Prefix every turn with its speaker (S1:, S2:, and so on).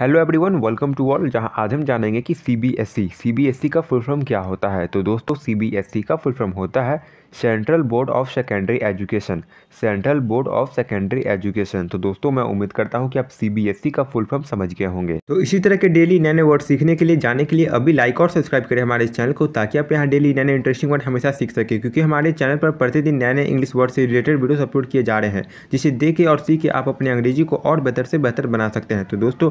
S1: hello everyone welcome to all जहां आज हम जानेंगे कि सीबीएसई सीबीएसई e, e का फुल फॉर्म क्या होता है तो दोस्तों सीबीएसई e का फुल फॉर्म होता है central board of secondary education central board of secondary education तो दोस्तों मैं उम्मीद करता हूं कि आप सीबीएसई का फुल फॉर्म समझ गए होंगे तो इसी तरह के डेली नए नए वर्ड सीखने के लिए जाने के लिए अभी लाइक और सब्सक्राइब करें हमारे चैनल को ताकि आप यहाँ डेली नए नए इंटरेस्टिंग वर्ड हमेशा सीख सकें क्योंकि हमारे चैनल पर प्रतिदिन नए नए इंग्लिश वर्ड से रिलेटेड वीडियोज अपलोड किए जा रहे हैं जिसे देखे और सीख के आप अपने अंग्रेजी को और बेहतर से बेहतर बना सकते हैं तो दोस्तों